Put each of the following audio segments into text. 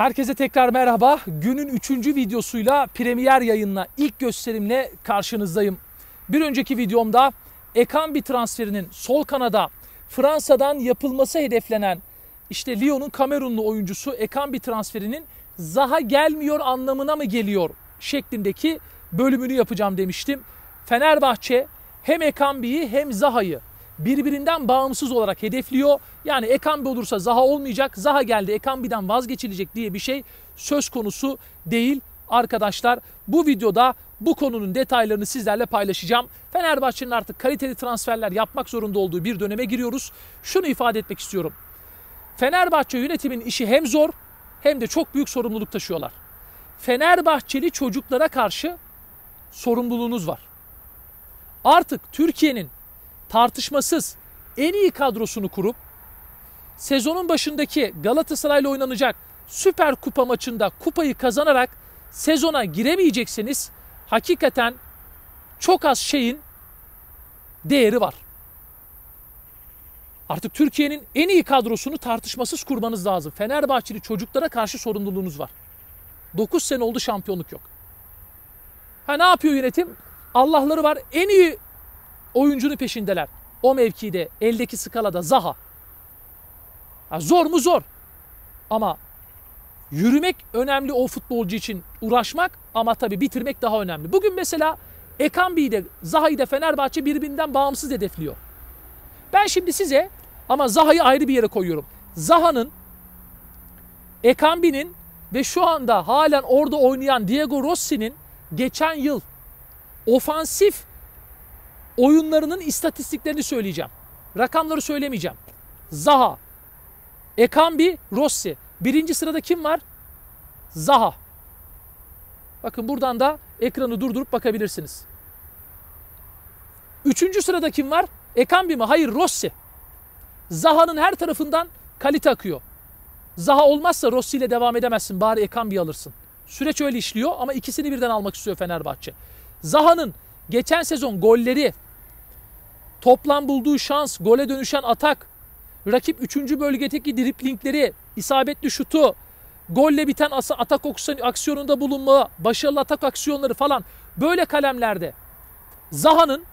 Herkese tekrar merhaba. Günün üçüncü videosuyla premier yayınla ilk gösterimle karşınızdayım. Bir önceki videomda Ekambi transferinin sol kanada Fransa'dan yapılması hedeflenen işte Lyon'un Kamerunlu oyuncusu Ekambi transferinin Zaha gelmiyor anlamına mı geliyor şeklindeki bölümünü yapacağım demiştim. Fenerbahçe hem Ekambi'yi hem Zaha'yı birbirinden bağımsız olarak hedefliyor. Yani Ekambi olursa Zaha olmayacak, Zaha geldi Ekambi'den vazgeçilecek diye bir şey söz konusu değil arkadaşlar. Bu videoda bu konunun detaylarını sizlerle paylaşacağım. Fenerbahçe'nin artık kaliteli transferler yapmak zorunda olduğu bir döneme giriyoruz. Şunu ifade etmek istiyorum. Fenerbahçe yönetiminin işi hem zor hem de çok büyük sorumluluk taşıyorlar. Fenerbahçeli çocuklara karşı sorumluluğunuz var. Artık Türkiye'nin tartışmasız en iyi kadrosunu kurup sezonun başındaki Galatasaray'la oynanacak Süper Kupa maçında kupayı kazanarak sezona giremeyecekseniz hakikaten çok az şeyin değeri var. Artık Türkiye'nin en iyi kadrosunu tartışmasız kurmanız lazım. Fenerbahçeli çocuklara karşı sorumluluğunuz var. 9 sene oldu şampiyonluk yok. Ha ne yapıyor yönetim? Allah'ları var en iyi oyuncunun peşindeler. O mevkide eldeki skalada Zaha. Ya zor mu zor. Ama yürümek önemli o futbolcu için uğraşmak ama tabii bitirmek daha önemli. Bugün mesela Ekambi de Zaha'yı da Fenerbahçe birbirinden bağımsız hedefliyor. Ben şimdi size ama Zaha'yı ayrı bir yere koyuyorum. Zaha'nın Ekambi'nin ve şu anda halen orada oynayan Diego Rossi'nin geçen yıl ofansif oyunlarının istatistiklerini söyleyeceğim. Rakamları söylemeyeceğim. Zaha, Ekambi, Rossi. Birinci sırada kim var? Zaha. Bakın buradan da ekranı durdurup bakabilirsiniz. Üçüncü sırada kim var? Ekambi mi? Hayır Rossi. Zaha'nın her tarafından kalite akıyor. Zaha olmazsa Rossi ile devam edemezsin. Bari Ekambi alırsın. Süreç öyle işliyor ama ikisini birden almak istiyor Fenerbahçe. Zaha'nın geçen sezon golleri, toplam bulduğu şans, gole dönüşen atak, rakip 3. bölgedeki driplingleri, isabetli şutu, golle biten asa atak aksiyonunda bulunma, başarılı atak aksiyonları falan böyle kalemlerde Zaha'nın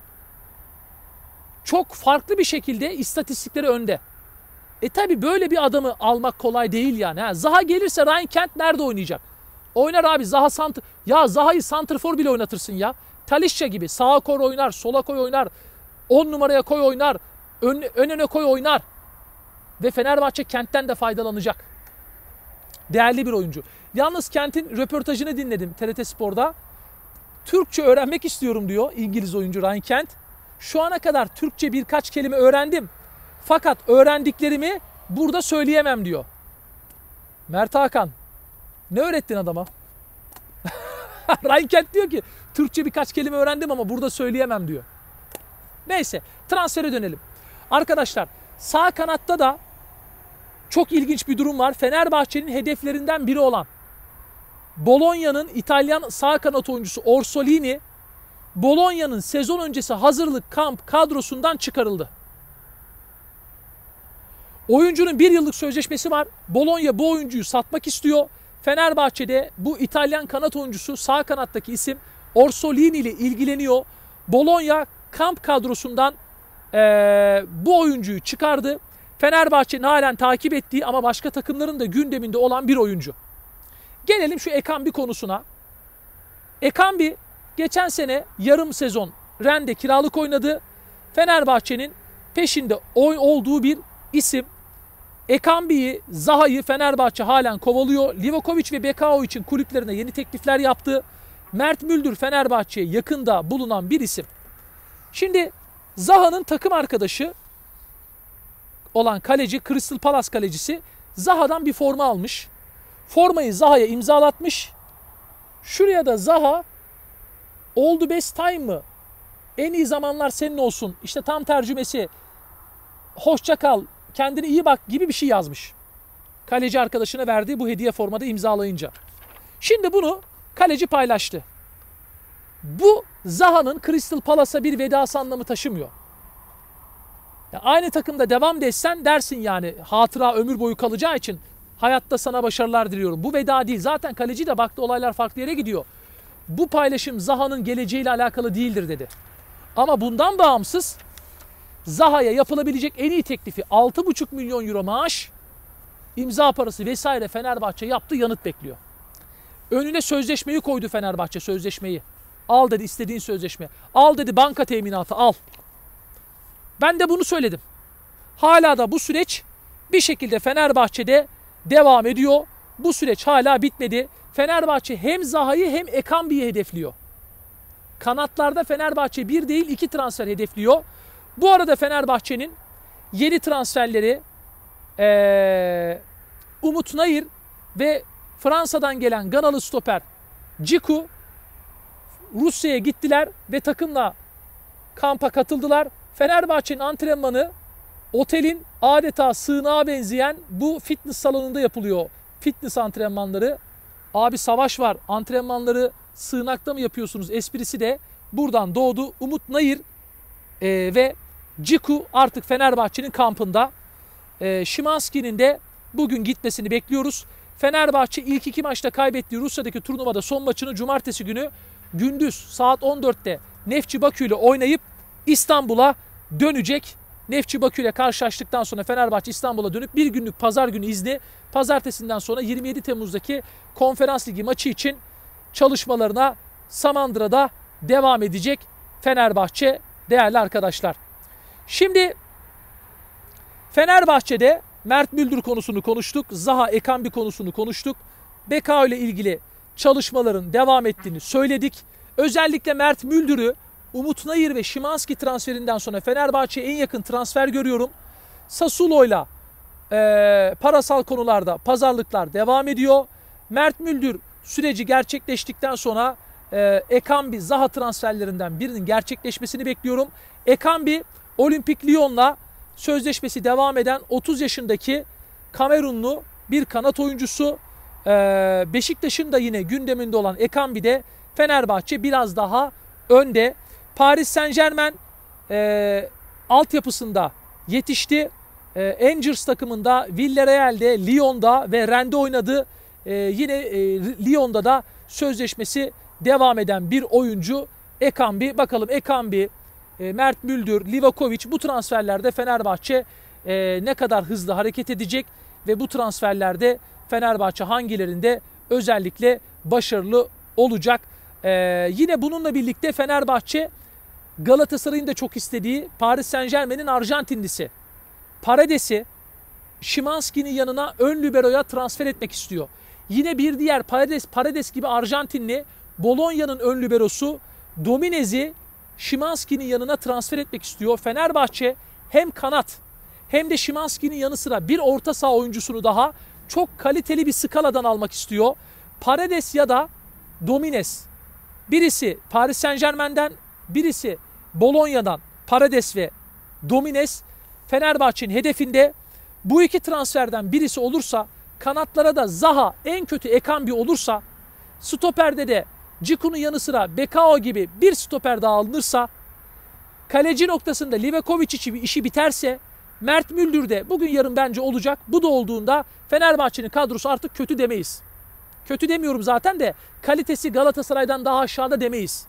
çok farklı bir şekilde istatistikleri önde. E tabi böyle bir adamı almak kolay değil yani. Ha. Zaha gelirse Ryan Kent nerede oynayacak? Oynar abi Zaha Santr... Ya Zaha'yı Santrfor bile oynatırsın ya. Talişça gibi sağa koy oynar, sola koy oynar. 10 numaraya koy oynar. Ön, ön öne koy oynar. Ve Fenerbahçe kentten de faydalanacak. Değerli bir oyuncu. Yalnız Kent'in röportajını dinledim TRT Spor'da. Türkçe öğrenmek istiyorum diyor İngiliz oyuncu Ryan Kent. Şu ana kadar Türkçe birkaç kelime öğrendim. Fakat öğrendiklerimi burada söyleyemem diyor. Mert Hakan ne öğrettin adama? Ryan Kent diyor ki Türkçe birkaç kelime öğrendim ama burada söyleyemem diyor. Neyse transfere dönelim. Arkadaşlar sağ kanatta da çok ilginç bir durum var. Fenerbahçe'nin hedeflerinden biri olan Bologna'nın İtalyan sağ kanat oyuncusu Orsolini Bologna'nın sezon öncesi hazırlık kamp kadrosundan çıkarıldı. Oyuncunun bir yıllık sözleşmesi var. Bologna bu oyuncuyu satmak istiyor. Fenerbahçe'de bu İtalyan kanat oyuncusu sağ kanattaki isim Orsolini ile ilgileniyor. Bologna kamp kadrosundan e, bu oyuncuyu çıkardı. Fenerbahçe'nin halen takip ettiği ama başka takımların da gündeminde olan bir oyuncu. Gelelim şu Ekambi konusuna. Ekambi geçen sene yarım sezon Ren'de kiralık oynadı. Fenerbahçe'nin peşinde oy olduğu bir isim. Ekambi'yi, Zaha'yı Fenerbahçe halen kovalıyor. Livakovic ve Bekao için kulüplerine yeni teklifler yaptı. Mert Müldür Fenerbahçe'ye yakında bulunan bir isim. Şimdi Zaha'nın takım arkadaşı olan kaleci, Crystal Palace kalecisi Zaha'dan bir forma almış. Formayı Zaha'ya imzalatmış. Şuraya da Zaha oldu best time mı? En iyi zamanlar senin olsun. İşte tam tercümesi hoşça kal, kendini iyi bak gibi bir şey yazmış. Kaleci arkadaşına verdiği bu hediye formada imzalayınca. Şimdi bunu kaleci paylaştı. Bu Zaha'nın Crystal Palace'a bir vedası anlamı taşımıyor. Ya aynı takımda devam desen dersin yani hatıra ömür boyu kalacağı için hayatta sana başarılar diliyorum. Bu veda değil. Zaten kaleci de baktı olaylar farklı yere gidiyor. Bu paylaşım Zaha'nın geleceğiyle alakalı değildir dedi. Ama bundan bağımsız Zaha'ya yapılabilecek en iyi teklifi 6,5 milyon euro maaş, imza parası vesaire Fenerbahçe yaptı yanıt bekliyor. Önüne sözleşmeyi koydu Fenerbahçe sözleşmeyi. Al dedi istediğin sözleşme. Al dedi banka teminatı al. Ben de bunu söyledim. Hala da bu süreç bir şekilde Fenerbahçe'de devam ediyor. Bu süreç hala bitmedi. Fenerbahçe hem Zaha'yı hem Ekambi'yi hedefliyor. Kanatlarda Fenerbahçe bir değil iki transfer hedefliyor. Bu arada Fenerbahçe'nin yeni transferleri ee, Umut Nayır ve Fransa'dan gelen Ganalı stoper Ciku Rusya'ya gittiler ve takımla kampa katıldılar. Fenerbahçe'nin antrenmanı otelin adeta sığınağa benzeyen bu fitness salonunda yapılıyor. Fitness antrenmanları. Abi savaş var. Antrenmanları sığınakta mı yapıyorsunuz? Esprisi de buradan doğdu. Umut Nayır e, ve Ciku artık Fenerbahçe'nin kampında. E, Şimanski'nin de bugün gitmesini bekliyoruz. Fenerbahçe ilk iki maçta kaybettiği Rusya'daki turnuvada son maçını cumartesi günü gündüz saat 14'te Nefçi Bakü ile oynayıp İstanbul'a dönecek. Nefçi Bakü ile karşılaştıktan sonra Fenerbahçe İstanbul'a dönüp bir günlük pazar günü izni pazartesinden sonra 27 Temmuz'daki konferans ligi maçı için çalışmalarına Samandıra'da devam edecek Fenerbahçe değerli arkadaşlar. Şimdi Fenerbahçe'de Mert Müldür konusunu konuştuk. Zaha Ekambi konusunu konuştuk. Beka ile ilgili çalışmaların devam ettiğini söyledik. Özellikle Mert Müldür'ü Umut Nayır ve Şimanski transferinden sonra Fenerbahçe'ye en yakın transfer görüyorum. Sassuolo'yla e, parasal konularda pazarlıklar devam ediyor. Mert Müldür süreci gerçekleştikten sonra e, Ekambi Zaha transferlerinden birinin gerçekleşmesini bekliyorum. Ekambi Olimpik Lyon'la sözleşmesi devam eden 30 yaşındaki Kamerunlu bir kanat oyuncusu. Ee, Beşiktaş'ın da yine gündeminde olan Ekambi de Fenerbahçe biraz daha önde. Paris Saint Germain e, altyapısında yetişti. E, Angers takımında, Villarreal'de, Lyon'da ve Rennes'de oynadı. E, yine e, Lyon'da da sözleşmesi devam eden bir oyuncu Ekambi. Bakalım Ekambi, e, Mert Müldür, Livakovic bu transferlerde Fenerbahçe e, ne kadar hızlı hareket edecek ve bu transferlerde Fenerbahçe hangilerinde özellikle başarılı olacak. Ee, yine bununla birlikte Fenerbahçe Galatasaray'ın da çok istediği Paris Saint Germain'in Arjantinlisi Paredes'i Şimanski'nin yanına ön liberoya transfer etmek istiyor. Yine bir diğer Paredes, Paredes gibi Arjantinli Bologna'nın ön liberosu Dominez'i Şimanski'nin yanına transfer etmek istiyor. Fenerbahçe hem kanat hem de Şimanski'nin yanı sıra bir orta saha oyuncusunu daha çok kaliteli bir skaladan almak istiyor. Paredes ya da Domines. Birisi Paris Saint Germain'den, birisi Bolonya'dan Paredes ve Domines Fenerbahçe'nin hedefinde. Bu iki transferden birisi olursa kanatlara da Zaha en kötü ekan bir olursa stoperde de Ciku'nun yanı sıra Bekao gibi bir stoper daha alınırsa kaleci noktasında Livakovic için işi biterse Mert Müldür de bugün yarın bence olacak. Bu da olduğunda Fenerbahçe'nin kadrosu artık kötü demeyiz. Kötü demiyorum zaten de kalitesi Galatasaray'dan daha aşağıda demeyiz.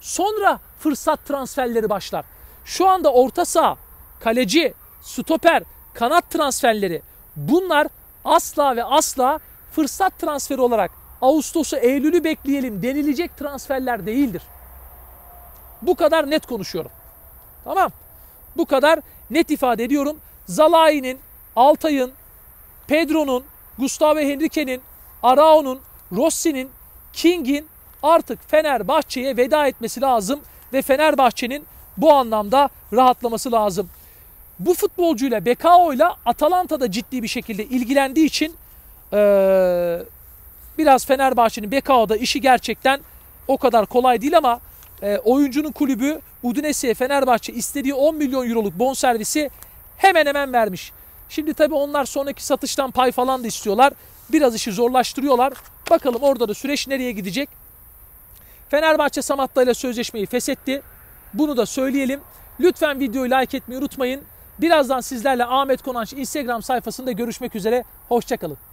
Sonra fırsat transferleri başlar. Şu anda orta saha, kaleci, stoper, kanat transferleri bunlar asla ve asla fırsat transferi olarak Ağustos'u Eylül'ü bekleyelim denilecek transferler değildir. Bu kadar net konuşuyorum. Tamam. Bu kadar net ifade ediyorum. Zalai'nin, Altay'ın, Pedro'nun, Gustavo Henrique'nin, Arao'nun, Rossi'nin, King'in artık Fenerbahçe'ye veda etmesi lazım ve Fenerbahçe'nin bu anlamda rahatlaması lazım. Bu futbolcuyla Bekao Atalanta'da ciddi bir şekilde ilgilendiği için ee, biraz Fenerbahçe'nin Bekao'da işi gerçekten o kadar kolay değil ama e, oyuncunun kulübü Udinese'ye Fenerbahçe istediği 10 milyon euroluk bonservisi hemen hemen vermiş. Şimdi tabii onlar sonraki satıştan pay falan da istiyorlar. Biraz işi zorlaştırıyorlar. Bakalım orada da süreç nereye gidecek? Fenerbahçe Samatta ile sözleşmeyi feshetti. Bunu da söyleyelim. Lütfen videoyu like etmeyi unutmayın. Birazdan sizlerle Ahmet Konanç Instagram sayfasında görüşmek üzere. Hoşçakalın.